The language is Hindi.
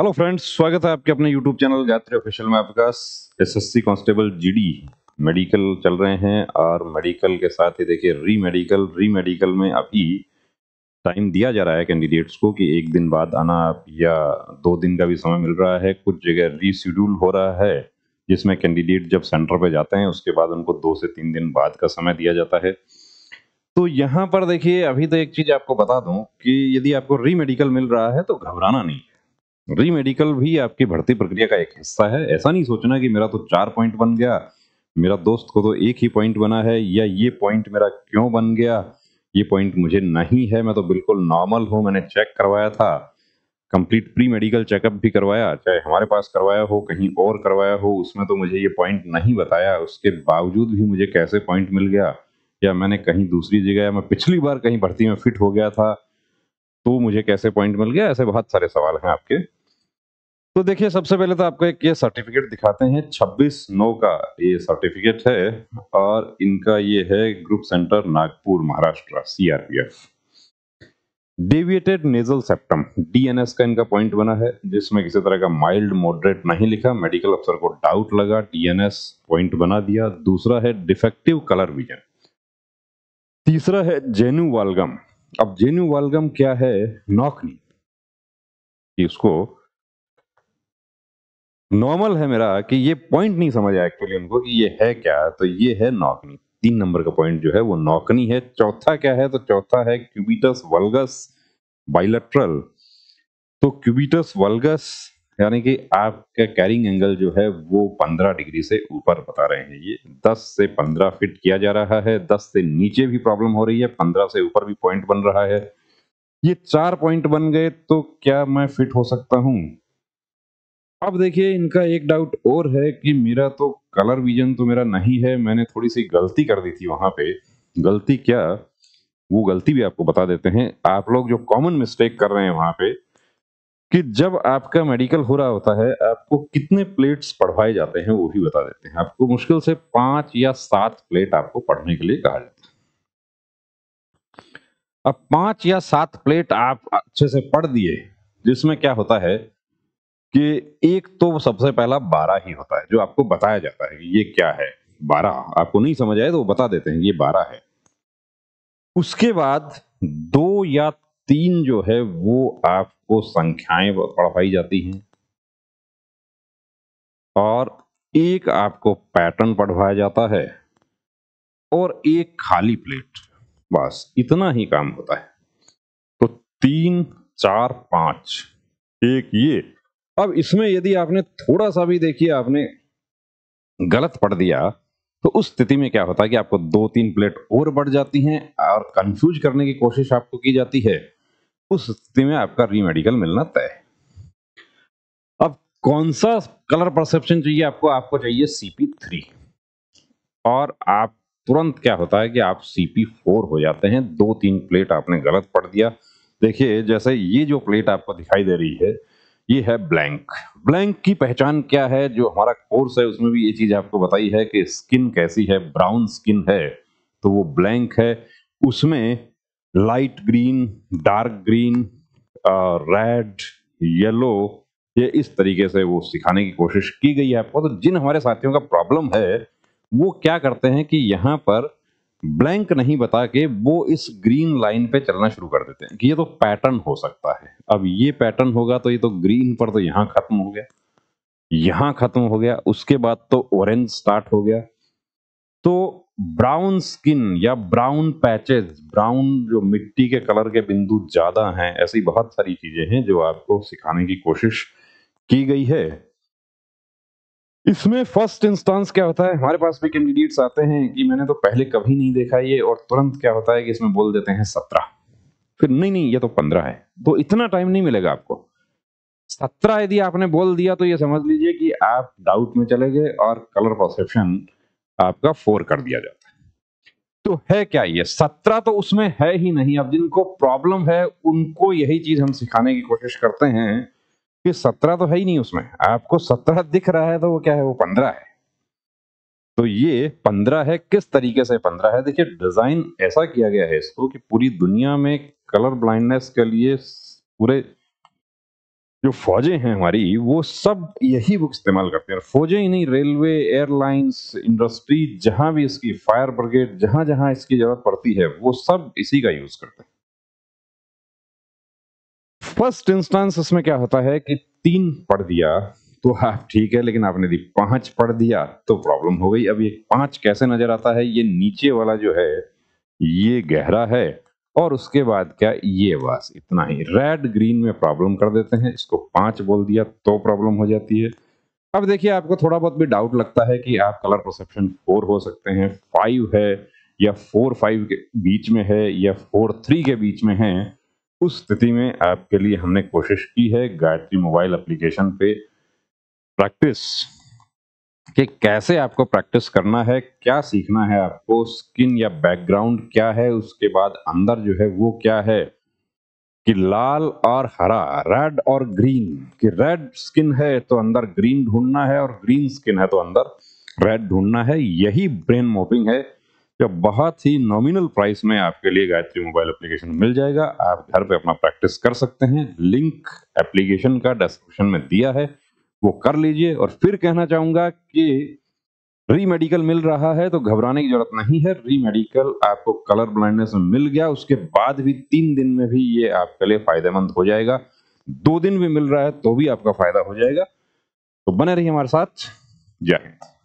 हेलो फ्रेंड्स स्वागत है आपके अपने यूट्यूब चैनल गायत्री ऑफिशियल में आपका एसएससी कांस्टेबल जीडी मेडिकल चल रहे हैं और मेडिकल के साथ ही देखिए री मेडिकल री मेडिकल में अभी टाइम दिया जा रहा है कैंडिडेट्स को कि एक दिन बाद आना या दो दिन का भी समय मिल रहा है कुछ जगह रीशेड्यूल हो रहा है जिसमें कैंडिडेट जब सेंटर पर जाते हैं उसके बाद उनको दो से तीन दिन बाद का समय दिया जाता है तो यहाँ पर देखिए अभी तो एक चीज़ आपको बता दूँ कि यदि आपको री मेडिकल मिल रहा है तो घबराना नहीं री मेडिकल भी आपकी भर्ती प्रक्रिया का एक हिस्सा है ऐसा नहीं सोचना कि मेरा तो चार पॉइंट बन गया मेरा दोस्त को तो एक ही पॉइंट बना है या ये पॉइंट मेरा क्यों बन गया ये पॉइंट मुझे नहीं है मैं तो बिल्कुल नॉर्मल हूँ मैंने चेक करवाया था कंप्लीट प्री मेडिकल चेकअप भी करवाया चाहे हमारे पास करवाया हो कहीं और करवाया हो उसमें तो मुझे ये पॉइंट नहीं बताया उसके बावजूद भी मुझे कैसे पॉइंट मिल गया या मैंने कहीं दूसरी जगह या मैं पिछली बार कहीं भर्ती में फिट हो गया था तो मुझे कैसे पॉइंट मिल गया ऐसे बहुत सारे सवाल हैं आपके तो देखिए सबसे पहले तो आपको एक ये सर्टिफिकेट दिखाते हैं 26 नौ का ये सर्टिफिकेट है और इनका ये है group centre Nagpur Maharashtra CRPF deviated nasal septum DNS का इनका पॉइंट बना है जिसमें किसी तरह का माइल्ड मॉडरेट नहीं लिखा मेडिकल अफसर को डाउट लगा डीएनएस पॉइंट बना दिया दूसरा है डिफेक्टिव कलर विजन तीसरा है जेनु वालगम अब जेनु वालगम क्या है नॉकनी उसको नॉर्मल है मेरा कि ये पॉइंट नहीं समझ आया एक्चुअली उनको कि ये है क्या तो ये है नॉकनी तीन नंबर का पॉइंट जो है वो नौकनी है चौथा क्या है तो चौथा है क्यूबिटस वल्गस बाइलेट्रल तो क्यूबिटस वल्गस यानी कि आपका कैरिंग एंगल जो है वो 15 डिग्री से ऊपर बता रहे हैं ये 10 से 15 फिट किया जा रहा है 10 से नीचे भी प्रॉब्लम हो रही है 15 से ऊपर भी पॉइंट बन रहा है ये चार पॉइंट बन गए तो क्या मैं फिट हो सकता हूँ अब देखिए इनका एक डाउट और है कि मेरा तो कलर विजन तो मेरा नहीं है मैंने थोड़ी सी गलती कर दी थी वहां पे गलती क्या वो गलती भी आपको बता देते हैं आप लोग जो कॉमन मिस्टेक कर रहे हैं वहां पे कि जब आपका मेडिकल हो रहा होता है आपको कितने प्लेट्स पढ़वाए जाते हैं वो भी बता देते हैं आपको मुश्किल से पांच या सात प्लेट आपको पढ़ने के लिए कहा जाता है अब पांच या सात प्लेट आप अच्छे से पढ़ दिए जिसमें क्या होता है कि एक तो सबसे पहला बारह ही होता है जो आपको बताया जाता है ये क्या है बारह आपको नहीं समझ आए तो वो बता देते हैं ये बारह है उसके बाद दो या तीन जो है वो आपको संख्याएं पढ़वाई जाती हैं और एक आपको पैटर्न पढ़वाया जाता है और एक खाली प्लेट बस इतना ही काम होता है तो तीन चार पांच एक ये अब इसमें यदि आपने थोड़ा सा भी देखिए आपने गलत पढ़ दिया तो उस स्थिति में क्या होता है कि आपको दो तीन प्लेट और बढ़ जाती हैं और कंफ्यूज करने की कोशिश आपको की जाती है उस स्थिति में आपका रीमेडिकल मिलना तय अब कौन सा कलर परसेप्शन चाहिए आपको आपको चाहिए सीपी थ्री और आप तुरंत क्या होता है कि आप सीपी फोर हो जाते हैं दो तीन प्लेट आपने गलत पढ़ दिया देखिए जैसे ये जो प्लेट आपको दिखाई दे रही है ये है ब्लैंक ब्लैंक की पहचान क्या है जो हमारा कोर्स है उसमें भी ये चीज आपको बताई है कि स्किन कैसी है ब्राउन स्किन है तो वो ब्लैंक है उसमें light green dark green red yellow ये इस तरीके से वो सिखाने की कोशिश की गई है आपको तो जिन हमारे साथियों का प्रॉब्लम है वो क्या करते हैं कि यहाँ पर ब्लैंक नहीं बता के वो इस ग्रीन लाइन पे चलना शुरू कर देते हैं कि ये तो पैटर्न हो सकता है अब ये पैटर्न होगा तो ये तो ग्रीन पर तो यहाँ खत्म हो गया यहाँ खत्म हो गया उसके बाद तो ऑरेंज स्टार्ट हो गया तो ब्राउन स्किन या ब्राउन पैचेस ब्राउन जो मिट्टी के कलर के बिंदु ज्यादा हैं ऐसी बहुत सारी चीजें हैं जो आपको सिखाने की कोशिश की गई है इसमें फर्स्ट इंस्टांस क्या होता है हमारे पास भी कैंडिडेट्स आते हैं कि मैंने तो पहले कभी नहीं देखा ये और तुरंत क्या होता है कि इसमें बोल देते हैं सत्रह फिर नहीं नहीं ये तो पंद्रह है तो इतना टाइम नहीं मिलेगा आपको सत्रह यदि आपने बोल दिया तो ये समझ लीजिए कि आप डाउट में चले गए और कलर परसेप्शन आपका फोर कर दिया जाता है तो है क्या ये सत्रह तो उसमें है ही नहीं अब जिनको प्रॉब्लम है उनको यही चीज हम सिखाने की कोशिश करते हैं क्योंकि सत्रह तो है ही नहीं उसमें आपको सत्रह दिख रहा है तो वो क्या है वो पंद्रह है तो ये पंद्रह है किस तरीके से पंद्रह है देखिए डिजाइन ऐसा किया गया है इसको कि पूरी दुनिया में कलर ब्लाइंडनेस के लिए पूरे जो फौजें हैं हमारी वो सब यही बुक इस्तेमाल करते हैं फौजें ही नहीं रेलवे एयरलाइंस इंडस्ट्री जहां भी इसकी फायर ब्रिगेड जहां जहां इसकी जरूरत पड़ती है वो सब इसी का यूज करते हैं फर्स्ट इंस्टांस उसमें क्या होता है कि तीन पढ़ दिया तो आप हाँ, ठीक है लेकिन आपने यदि पांच पढ़ दिया तो प्रॉब्लम हो गई अब ये पांच कैसे नजर आता है ये नीचे वाला जो है ये गहरा है और उसके बाद क्या ये बस इतना ही रेड ग्रीन में प्रॉब्लम कर देते हैं इसको पांच बोल दिया तो प्रॉब्लम हो जाती है अब देखिए आपको थोड़ा बहुत भी डाउट लगता है कि आप कलर परसेप्शन फोर हो सकते हैं फाइव है या फोर फाइव के बीच में है या फोर थ्री के बीच में है उस स्थिति में आपके लिए हमने कोशिश की है गायत्री मोबाइल एप्लीकेशन पे प्रैक्टिस कि कैसे आपको प्रैक्टिस करना है क्या सीखना है आपको स्किन या बैकग्राउंड क्या है उसके बाद अंदर जो है वो क्या है कि लाल और हरा रेड और ग्रीन कि रेड स्किन है तो अंदर ग्रीन ढूंढना है और ग्रीन स्किन है तो अंदर रेड ढूंढना है यही ब्रेन मोपिंग है या बहुत ही नॉमिनल प्राइस में आपके लिए गायत्री मोबाइल एप्लीकेशन मिल जाएगा आप घर पे अपना प्रैक्टिस कर सकते हैं लिंक एप्लीकेशन का डिस्क्रिप्शन में दिया है वो कर लीजिए और फिर कहना चाहूंगा कि री मेडिकल मिल रहा है तो घबराने की जरूरत नहीं है री मेडिकल आपको कलर ब्लाइंडनेस में मिल गया उसके बाद भी तीन दिन में भी ये आपके लिए फायदेमंद हो जाएगा दो दिन भी मिल रहा है तो भी आपका फायदा हो जाएगा तो बने रहिए हमारे साथ जय हिंद